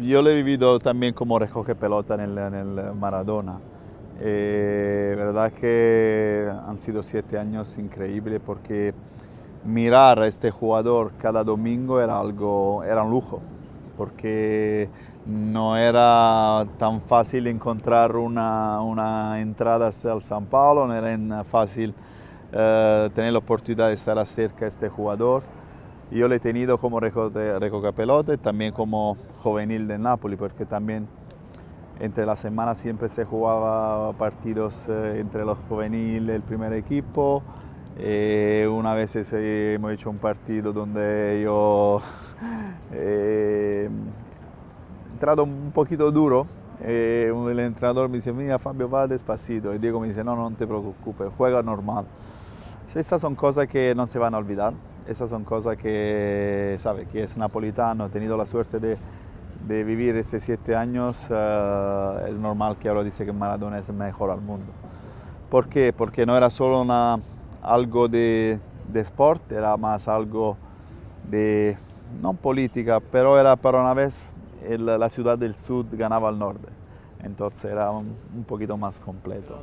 Yo lo he vivido también como recoge pelota en el, eh, Maradona. Eh, verdad que han sido siete años increíbles porque mirar a este jugador cada domingo era algo, era un lujo, porque no era tan fácil encontrar una, entrada al San Paulo, no era fácil eh, tener la oportunidad de estar cerca de este jugador yo lo he tenido como recocapelote, también como juvenil de Napoli, porque también entre la semana siempre se jugaba partidos eh, entre los juveniles, el primer equipo. Eh, una vez hemos hecho un partido donde yo he eh, entrado un poquito duro. el entrenador me dice, mira Fabio, va despacito. Y Diego me dice, no, no te preocupes, juega normal. Estas son cosas que no se van a olvidar esas son cosas que sabe que es napolitano, he tenido la suerte de, vivir estos siete años, eh, es normal que ahora dice que Maradona es mejor al mundo. ¿Por qué? Porque no era solo una, algo de, de sport, era más algo de, no política, pero era para una vez eh, la ciudad del sur ganaba al norte. Entonces era un, un poquito más completo.